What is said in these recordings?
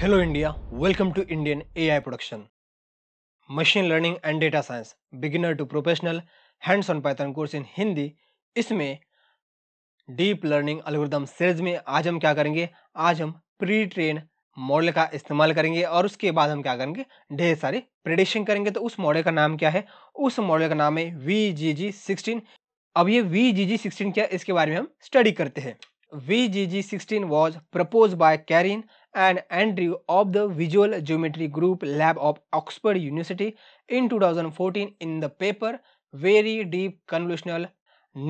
Hello India welcome to Indian AI production machine learning and data science beginner to professional hands on Python course in Hindi इसमें deep learning algorithm series में आज हम क्या करेंगे आज हम प्री ट्रेन मॉडल का इस्तेमाल करेंगे और उसके बाद हम क्या करेंगे ढेर सारे प्रिडिक्शन करेंगे तो उस मॉडल का नाम क्या है उस मॉडल का नाम है वी जी जी सिक्सटीन अब ये वी जी जी सिक्सटीन क्या है इसके बारे में हम स्टडी करते हैं V G G sixteen was propose by Karen and Andrew of the Visual Geometry Group Lab of Oxford University in 2014 in the paper Very Deep Convolutional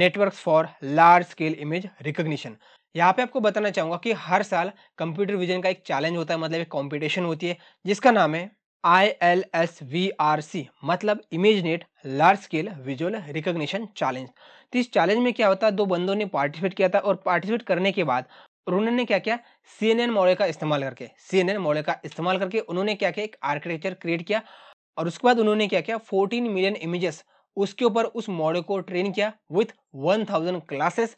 Networks for Large Scale Image Recognition. यहाँ पे आपको बताना चाहूँगा कि हर साल computer vision का एक challenge होता है मतलब एक कॉम्पिटिशन होती है जिसका नाम है I L S V R C मतलब image net large scale visual recognition challenge तो इस चैलेंज में क्या होता है दो बंदों ने पार्टिसिपेट किया था और पार्टिसिपेट करने के बाद और उन्होंने क्या किया सी एन मॉडल का इस्तेमाल करके सी एन मॉडल का इस्तेमाल करके उन्होंने क्या किया एक आर्किटेक्चर क्रिएट किया और उसके बाद उन्होंने क्या किया 14 मिलियन इमेजेस उसके ऊपर उस मॉडल को ट्रेन किया विथ 1000 क्लासेस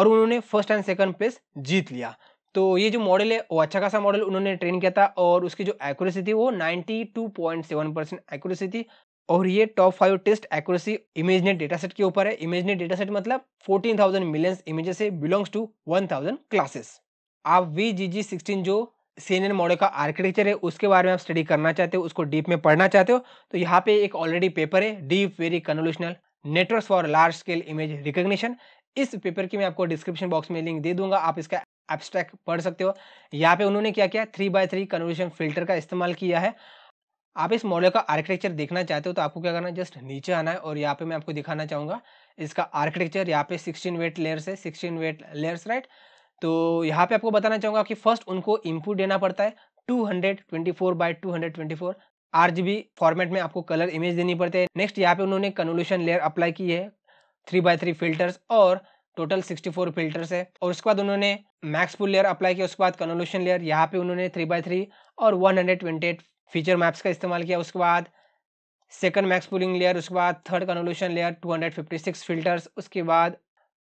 और उन्होंने फर्स्ट एंड सेकंड प्लेस जीत लिया तो ये जो मॉडल है वो अच्छा खासा मॉडल उन्होंने ट्रेन किया था और उसकी जो एक्यूरेसी थी वो नाइन्टी 92.7 परसेंट एक्यूरेसी थी और ये top five test accuracy ImageNet dataset के ऊपर है इमेजनेट डेटासेट मतलब 14,000 मिलियंस इमेजेस से बिलोंग्स टू 1,000 क्लासेस आप वी जी जी सिक्सटीन जो सीनियर मॉडल का आर्किटेक्चर है उसके बारे में आप स्टडी करना चाहते हो उसको डीप में पढ़ना चाहते हो तो यहाँ पे एक ऑलरेडी पेपर है deep very convolutional network for large scale image recognition इस पेपर की मैं आपको डिस्क्रिप्शन बॉक्स में लिंक दे दूंगा आप इसका एब्स्ट्रैक्ट पढ़ सकते हो यहाँ पे उन्होंने क्या किया three by three convolution filter का इस्तेमाल किया है आप इस मॉडल का आर्किटेक्चर देखना चाहते हो तो आपको क्या करना है जस्ट नीचे आना है और यहाँ पे मैं आपको दिखाना चाहूंगा इसका आर्किटेक्चर यहाँ पे 16 वेट लेयर्स है 16 वेट लेयर्स राइट तो यहाँ पे आपको बताना चाहूंगा कि फर्स्ट उनको इनपुट देना पड़ता है 224 hundred twenty four by two hundred twenty four RGB format में आपको कलर इमेज देनी पड़ती है नेक्स्ट यहाँ पे उन्होंने कन्वल्यूशन लेयर अप्लाई की है थ्री बाय थ्री फिल्टर्स और टोटल 64 फिल्टर्स है और उसके बाद उन्होंने मैक्सपुल लेयर अप्लाई किया उसके बाद कन्वल्यूशन लेयर यहाँ पे उन्होंने थ्री बाय थ्री और एट फीचर मैप्स का इस्तेमाल किया उसके बाद सेकंड मैक्स पुलिंग लेयर उसके बाद थर्ड कन्वोल्यूशन लेयर 256 फिल्टर्स उसके बाद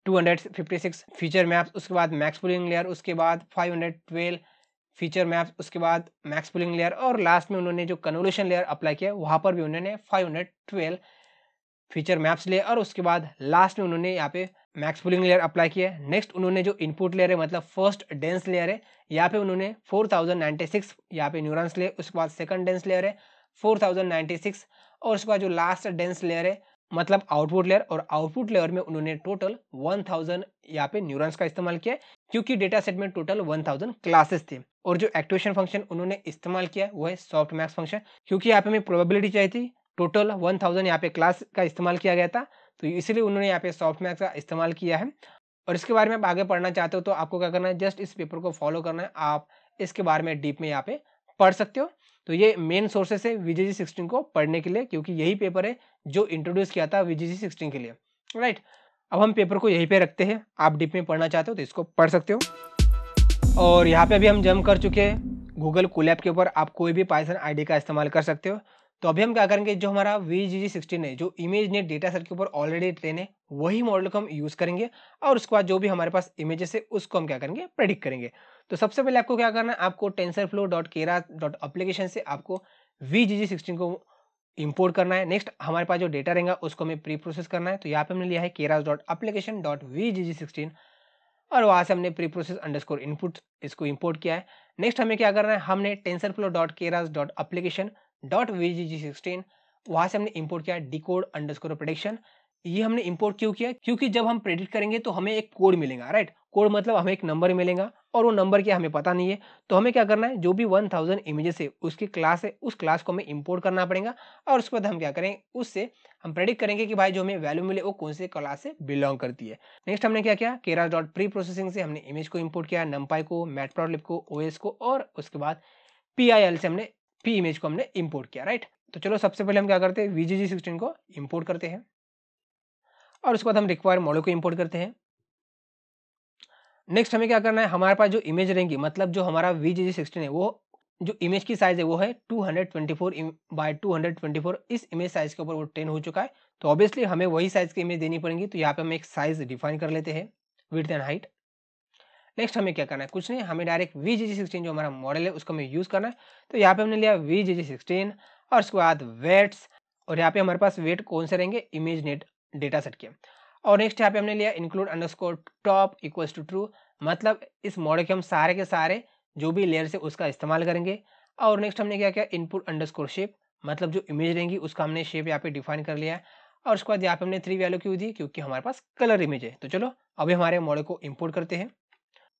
256 फीचर मैप्स उसके बाद मैक्स पुलिंग लेयर उसके बाद 512 फीचर मैप्स उसके बाद मैक्स पुलिंग लेयर और लास्ट में उन्होंने जो कन्वोल्यूशन लेयर अप्लाई किया वहाँ पर भी उन्होंने फाइव फीचर मैप्स लिए और उसके बाद लास्ट में उन्होंने यहाँ पे मैक्स पुलिंग लेयर अप्लाई किया है नेक्स्ट उन्होंने जो इनपुट लेयर है मतलब फर्स्ट डेंस लेयर है यहाँ पे उन्होंने 4096 यहाँ पे न्यूरॉन्स लिए उसके बाद सेकंड डेंस लेयर है 4096 और उसके बाद जो लास्ट डेंस लेयर है मतलब आउटपुट लेयर और आउटपुट लेयर में उन्होंने टोटल 1000 थाउजेंड यहाँ पे न्यूरॉन्स का इस्तेमाल किया क्योंकि डेटा सेट में टोटल 1000 क्लासेस थे और जो एक्टिवेशन फंक्शन उन्होंने इस्तेमाल किया वो है सॉफ्ट मैक्स फंक्शन क्योंकि यहाँ पे हमें प्रोबेबिलिटी चाहिए थी टोटल 1000 थाउजेंड यहाँ पे क्लास का इस्तेमाल किया गया था तो इसीलिए उन्होंने यहाँ पे सॉफ्ट का इस्तेमाल किया है और इसके बारे में आप आगे पढ़ना चाहते हो तो आपको क्या करना है जस्ट इस पेपर को फॉलो करना है आप इसके बारे में डीप में यहाँ पे पढ़ सकते हो तो ये मेन सोर्सेस है वीजे जी सिक्सटीन को पढ़ने के लिए क्योंकि यही पेपर है जो इंट्रोड्यूस किया था विजे जी सिक्सटीन के लिए राइट अब हम पेपर को यहीं पे रखते हैं आप डीप में पढ़ना चाहते हो तो इसको पढ़ सकते हो और यहाँ पे अभी हम जम कर चुके हैं गूगल कोलैप के ऊपर आप कोई भी पाइसन आईडी का इस्तेमाल कर सकते हो तो अभी हम क्या करेंगे जो हमारा वी जी जी सिक्सटीन है जो इमेज नेट डेटा सेट के ऊपर ऑलरेडी ट्रेन है वही मॉडल को हम यूज़ करेंगे और उसके बाद जो भी हमारे पास इमेजेस है उसको हम क्या करेंगे प्रेडिक्ट करेंगे तो सबसे पहले आपको क्या करना है आपको TensorFlow dot Keras dot application से आपको वी जी जी सिक्सटीन को इम्पोर्ट करना है नेक्स्ट हमारे पास जो डेटा रहेगा उसको हमें प्री प्रोसेस करना है तो यहाँ पे हमने लिया है Keras dot application dot V G G sixteen और वहाँ से हमने preprocess underscore input इसको इम्पोर्ट किया है नेक्स्ट हमें क्या करना है हमने TensorFlow dot Keras dot application dot V G G sixteen वहाँ से हमने इम्पोर्ट किया डी कोड अंडरस्कोर प्रोडिक्शन ये हमने इम्पोर्ट क्यों किया क्योंकि जब हम प्रेडिक्ट करेंगे तो हमें एक कोड मिलेगा राइट कोड मतलब हमें एक नंबर मिलेगा और वो नंबर क्या हमें पता नहीं है तो हमें क्या करना है जो भी वन थाउजेंड इमेजेस है उसकी क्लास है उस क्लास को हमें इम्पोर्ट करना पड़ेगा और उसके बाद हम क्या करें उससे हम प्रेडिक्ट करेंगे कि भाई जो हमें वैल्यू मिले वो कौन से क्लास से बिलोंग करती है नेक्स्ट हमने क्या किया केरा डॉट प्री प्रोसेसिंग से हमने इमेज को इम्पोर्ट किया नम्पाई को प्रॉब्लिप को ओ को और उसके बाद पी से हमने पी इमेज को हमने इम्पोर्ट किया राइट तो चलो सबसे पहले हम क्या करते हैं वीजीजी सिक्सटीन को इम्पोर्ट करते हैं और उसके बाद हम रिक्वायर मॉडल को इम्पोर्ट करते हैं नेक्स्ट हमें क्या करना है हमारे पास जो इमेज रहेंगी मतलब जो हमारा वी सिक्सटीन है वो जो इमेज की साइज है वो है 224 बाय 224 इस इमेज साइज के ऊपर वो 10 हो चुका है तो ऑब्वियसली हमें वही साइज की इमेज देनी पड़ेगी तो यहाँ पे हम एक साइज डिफाइन कर लेते हैं विथ एंड हाइट नेक्स्ट हमें क्या करना है कुछ नहीं हमें direct V G G sixteen जो हमारा मॉडल है उसको हमें यूज़ करना है तो यहाँ पे हमने लिया वी जी जी सिक्सटीन और उसके बाद वेट्स और यहाँ पे हमारे पास वेट कौन से रहेंगे इमेज नेट डेटा सेट के और नेक्स्ट यहाँ पे हमने लिया include underscore top equals to true मतलब इस मॉडल के हम सारे के सारे जो भी लेयर से उसका इस्तेमाल करेंगे और नेक्स्ट हमने क्या किया इनपुट अंडरस्कोर शेप मतलब जो इमेज रहेंगी उसका हमने शेप यहाँ पे डिफाइन कर लिया और उसके बाद यहाँ पे हमने थ्री वैल्यू क्यों दी क्योंकि हमारे पास कलर इमेज है तो चलो अभी हमारे मॉडल को इम्पोर्ट करते हैं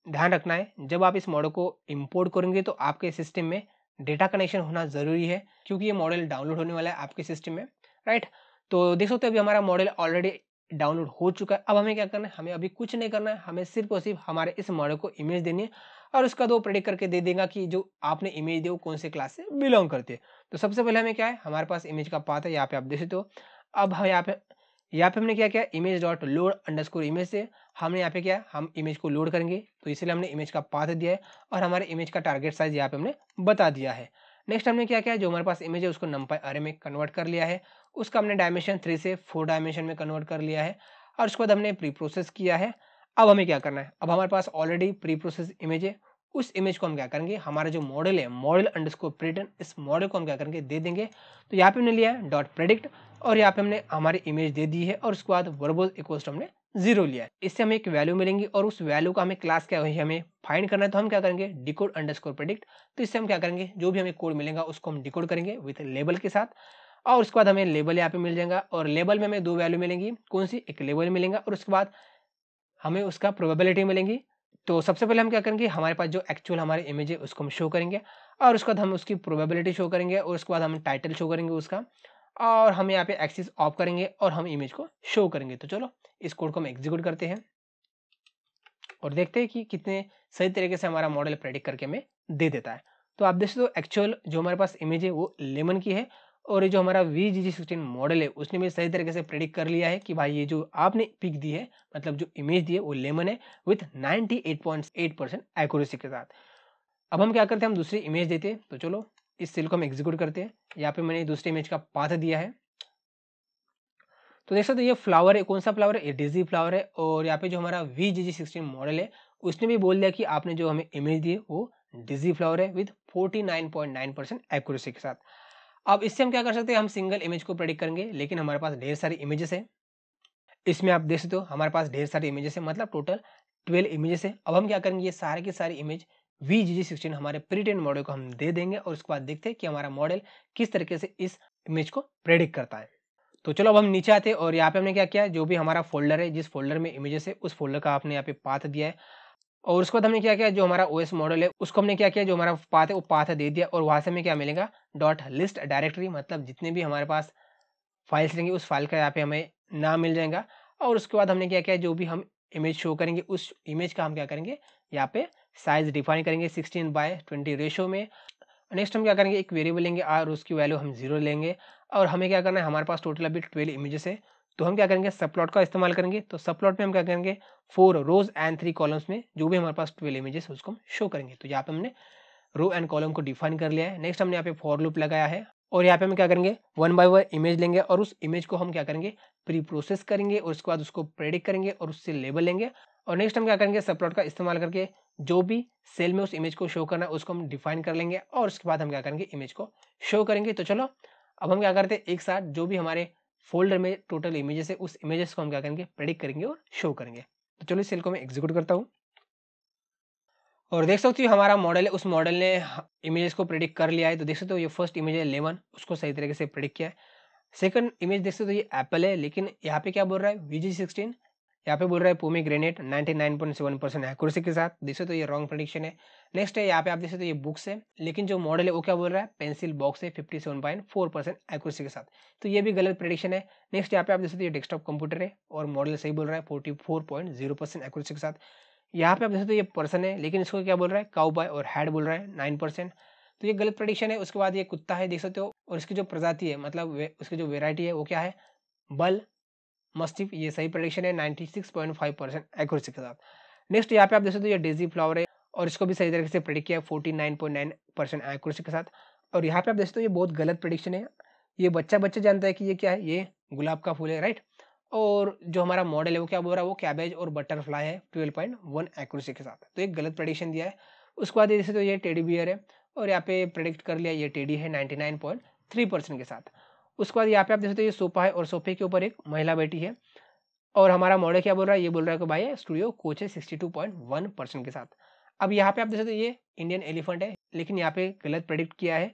ध्यान रखना है जब आप इस मॉडल को इम्पोर्ट करेंगे तो आपके सिस्टम में डेटा कनेक्शन होना ज़रूरी है क्योंकि ये मॉडल डाउनलोड होने वाला है आपके सिस्टम में राइट तो देख सकते हो अभी हमारा मॉडल ऑलरेडी डाउनलोड हो चुका है अब हमें क्या करना है हमें अभी कुछ नहीं करना है हमें सिर्फ और सिर्फ हमारे इस मॉडल को इमेज देनी है और उसका दो तो प्रेडिक्ट करके दे देगा कि जो आपने इमेज दी वो कौन से क्लास से बिलोंग करते हैं तो सबसे पहले हमें क्या है हमारे पास इमेज का पाथ है यहाँ पे आप देख सकते हो अब हम यहाँ पे यहाँ पे हमने क्या किया image dot load underscore image से हमने यहाँ पे क्या हम इमेज को लोड करेंगे तो इसलिए हमने इमेज का पाथ दिया है और हमारे इमेज का टारगेट साइज यहाँ पे हमने बता दिया है नेक्स्ट हमने क्या किया जो हमारे पास इमेज है उसको नंपाई अरे में कन्वर्ट कर लिया है उसका हमने डायमेंशन थ्री से फोर डायमेंशन में कन्वर्ट कर लिया है और उसके बाद हमने प्री प्रोसेस किया है अब हमें क्या करना है अब हमारे पास ऑलरेडी प्री प्रोसेस इमेज है उस इमेज को हम क्या करेंगे हमारा जो मॉडल है मॉडल स्कोर प्रिटर्न इस मॉडल को हम क्या करेंगे दे देंगे तो यहाँ पे हमने लिया है डॉट प्रेडिक्ट और यहाँ पे हमने हमारी इमेज दे दी है और उसके बाद वर्बोज इक्वल्स हमने जीरो लिया है इससे हमें एक वैल्यू मिलेंगी और उस वैल्यू का हमें क्लास क्या है हमें फाइंड करना है तो हम क्या करेंगे डिकोड अंडरस्कोर प्रेडिक्ट तो इससे हम क्या करेंगे जो भी हमें कोड मिलेगा उसको हम डिकोड करेंगे विथ लेबल के साथ और उसके बाद हमें लेबल यहाँ पे मिल जाएगा और लेबल में हमें दो वैल्यू मिलेंगी कौन सी एक लेबल मिलेगा और उसके बाद हमें उसका प्रोबेबिलिटी मिलेंगी तो सबसे पहले हम क्या करेंगे हमारे पास जो एक्चुअल हमारे इमेज है उसको हम शो करेंगे और उसके बाद हम उसकी प्रोबेबिलिटी शो करेंगे और उसके बाद हम टाइटल शो करेंगे उसका और हम यहाँ पे एक्सिस ऑफ करेंगे और हम इमेज को शो करेंगे तो चलो इस कोड को हम एग्जीक्यूट करते हैं और देखते हैं कि कितने सही तरीके से हमारा मॉडल प्रेडिक्ट करके हमें दे देता है तो आप देख सकते हो एक्चुअल जो हमारे पास इमेज है वो लेमन की है और ये जो हमारा V G G sixteen model है उसने भी सही तरीके से प्रेडिक्ट कर लिया है कि भाई ये जो आपने पिक दी है मतलब जो इमेज दी है वो लेमन है विथ 98.8 परसेंट एक्यूरेसी के साथ अब हम क्या करते हैं हम दूसरी इमेज देते हैं तो चलो इस सेल को हम एग्जीक्यूट करते हैं यहाँ पे मैंने दूसरी इमेज का पाथ दिया है तो देख सकते ये फ्लावर है कौन सा फ्लावर है ये डिजी फ्लावर है और यहाँ पे जो हमारा V G G sixteen model है उसने भी बोल दिया कि आपने जो हमें इमेज दी है वो डिजी फ्लावर है विथ 49.9 परसेंट एक्यूरेसी के साथ अब इससे हम क्या कर सकते हैं हम सिंगल इमेज को प्रेडिक्ट करेंगे लेकिन हमारे पास ढेर सारी इमेजेस है इसमें आप देख सकते हो हमारे पास ढेर सारी इमेजेस है मतलब टोटल ट्वेल्व इमेजेस है अब हम क्या करेंगे ये सारे के सारी image V G G sixteen हमारे प्रीटेन मॉडल को हम दे देंगे और उसके बाद देखते हैं कि हमारा मॉडल किस तरीके से इस इमेज को प्रेडिक्ट करता है तो चलो अब हम नीचे आते हैं और यहाँ पे हमने क्या किया जो भी हमारा फोल्डर है जिस फोल्डर में इमेजेस है उस फोल्डर का आपने यहाँ पे पाथ दिया है और उसके बाद हमने क्या किया जो हमारा एस मॉडल है उसको हमने क्या किया जो हमारा पाथ है वो पाथ दे दिया और वहाँ से हमें क्या मिलेगा डॉट लिस्ट डायरेक्टरी मतलब जितने भी हमारे पास फाइल्स रहेंगे उस फाइल का यहाँ पे हमें नाम मिल जाएगा और उसके बाद हमने क्या किया जो भी हम इमेज शो करेंगे उस इमेज का हम क्या करेंगे यहाँ पे साइज डिफाइन करेंगे सिक्सटीन बाय ट्वेंटी रेशो में नेक्स्ट हम क्या करेंगे एक वेरिएबल लेंगे और उसकी वैल्यू हम जीरो लेंगे और हमें क्या करना है हमारे पास टोटल अभी ट्वेल्व इमेजेस है तो हम क्या करेंगे सब प्लॉट का इस्तेमाल करेंगे तो सब प्लॉट में हम क्या करेंगे four rows and three columns में जो भी हमारे पास ट्वेल्व इमेजेस उसको हम शो करेंगे तो यहाँ पे हमने रो एंड कॉलम को डिफाइन कर लिया है नेक्स्ट हमने यहाँ पे फॉर लूप लगाया है और यहाँ पे हम क्या करेंगे वन बाय वन इमेज लेंगे और उस इमेज को हम क्या करेंगे प्री प्रोसेस करेंगे और उसके बाद उसको प्रेडिक्ट करेंगे और उससे लेबल लेंगे और नेक्स्ट हम क्या करेंगे सबप्लॉट का इस्तेमाल करके जो भी सेल में उस इमेज को शो करना है उसको हम डिफाइन कर लेंगे और उसके बाद हम क्या करेंगे इमेज को शो करेंगे तो चलो अब हम क्या करते हैं एक साथ जो भी हमारे फोल्डर में टोटल इमेजेस है उस इमेजेस को हम क्या करेंगे प्रेडिक्ट करेंगे और शो करेंगे तो चलो इस सेल को मैं एग्जीक्यूट करता हूँ और देख सकते हो हमारा मॉडल है उस मॉडल ने इमेजेस को प्रेडिक्ट कर लिया है तो देख सकते हो ये फर्स्ट इमेज है लेवन उसको सही तरीके से प्रेडिक्ट किया है सेकंड इमेज देख सकते हो ये एप्पल है लेकिन यहाँ पे क्या बोल रहा है वी सिक्सटीन यहाँ पे बोल रहा है पूमी ग्रेनेट 99.7 परसेंट एक्यूरेसी के साथ देखो तो ये रॉन्ग प्रडिक्शन है नेक्स्ट है यहाँ पे आप सकते हो ये बुक्स है लेकिन जो मॉडल है वो क्या बोल रहा है पेंसिल बॉक्स है 57.4 परसेंट एक्यूरेसी के साथ तो ये भी गलत प्रडिक्शन है नेक्स्ट यहाँ पे आप देख तो ये डेस्कटॉप कंप्यूटर है और मॉडल सही बोल रहा है फोर्टी एक्यूरेसी के साथ यहाँ पे आप देख सकते हो ये पर्सन है लेकिन इसको क्या बोल रहा है काउ बॉय और हैड बोल रहा है नाइन परसेंट तो ये गलत प्रडिक्शन है उसके बाद ये कुत्ता है देख सकते हो और इसकी जो प्रजाति है मतलब उसकी जो वेराइटी है वो क्या है बल मस्ती ये सही प्रोडिक्शन है फाइव परसेंट एक्यूरेसी के साथ नेक्स्ट यहाँ पे आप देख सकते हो ये डेजी फ्लावर है और इसको भी सही तरीके से प्रेडिक्ट किया है नाइन परसेंट एक्यूरेसी के साथ और यहाँ पे आप देख सकते हो ये बहुत गलत प्रडिक्शन है ये बच्चा बच्चा जानता है कि ये क्या है ये गुलाब का फूल है राइट और जो हमारा मॉडल है वो क्या बोल रहा है वो कैबेज और बटरफ्लाई है ट्वेल्व पॉइंट वन एक्यूरेसी के साथ तो एक गलत प्रडिक्शन दिया है उसके बाद जैसे तो ये टेडी बियर है और यहाँ पे प्रोडिक्ट कर लिया ये टेडी है ninety nine point three percent के साथ उसके बाद यहाँ पे आप देख सकते हो ये सोफा है और सोफे के ऊपर एक महिला बैठी है और हमारा मॉडल क्या बोल रहा है ये बोल रहा है कि भाई स्टूडियो कोच है सिक्सटी के साथ अब यहाँ पे आप देख सकते हो ये इंडियन एलिफेंट है लेकिन यहाँ पे गलत प्रेडिक्ट किया है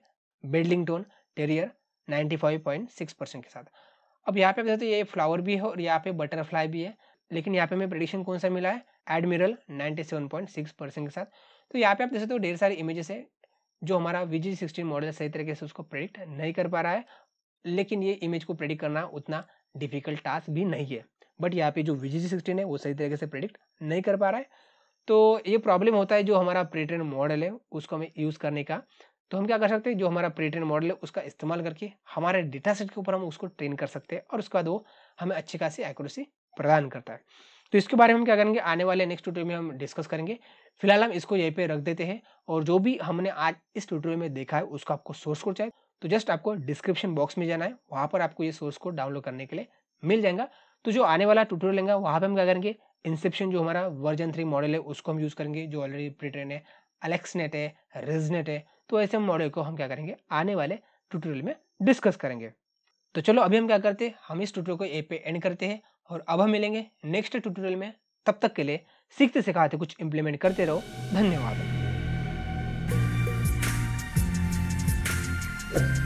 Bedlington terrier ninety five point six percent के साथ अब यहाँ पे आप देख सकते हो ये फ्लावर भी है और यहाँ पे बटरफ्लाई भी है लेकिन यहाँ पे हमें प्रडिक्शन कौन सा मिला है एडमिरल 97.6 परसेंट के साथ तो यहाँ पे आप देख सकते हो ढेर सारे इमेजेस है जो हमारा वी जी सिक्सटीन मॉडल सही तरीके से उसको प्रेडिक्ट नहीं कर पा रहा है लेकिन ये इमेज को प्रेडिक्ट करना उतना डिफिकल्ट टास्क भी नहीं है बट यहाँ पे जो वी जी सिक्सटीन है वो सही तरीके से प्रेडिक्ट नहीं कर पा रहा है तो ये प्रॉब्लम होता है जो हमारा प्रीट्रेन मॉडल है उसको हमें यूज़ करने का तो हम क्या कर सकते हैं जो हमारा प्रीट्रेन मॉडल है उसका इस्तेमाल करके हमारे डेटा सेट के ऊपर हम उसको ट्रेन कर सकते हैं और उसके बाद वो हमें अच्छी खासी एक्यूरेसी प्रदान करता है तो इसके बारे में हम क्या करेंगे आने वाले नेक्स्ट ट्यूटोरियल में हम डिस्कस करेंगे फिलहाल हम इसको यहीं पर रख देते हैं और जो भी हमने आज इस ट्यूटोरियल में देखा है उसको आपको सोर्स कोड चाहिए तो जस्ट आपको डिस्क्रिप्शन बॉक्स में जाना है वहाँ पर आपको ये सोर्स कोड डाउनलोड करने के लिए मिल जाएगा तो जो आने वाला ट्यूटोरियल लेंगे वहाँ पर हम क्या करेंगे इंसेप्शन जो हमारा वर्जन थ्री मॉडल है उसको हम यूज़ करेंगे जो ऑलरेडी प्रिटेन है अलेक्सनेट है रिजनेट है तो ऐसे मॉडल को हम क्या करेंगे आने वाले ट्यूटोरियल में डिस्कस करेंगे तो चलो अभी हम क्या करते हैं हम इस ट्यूटोरियल को ए पे एंड करते हैं और अब हम मिलेंगे नेक्स्ट ट्यूटोरियल में तब तक के लिए सीखते सिखाते कुछ इम्प्लीमेंट करते रहो धन्यवाद Thank you.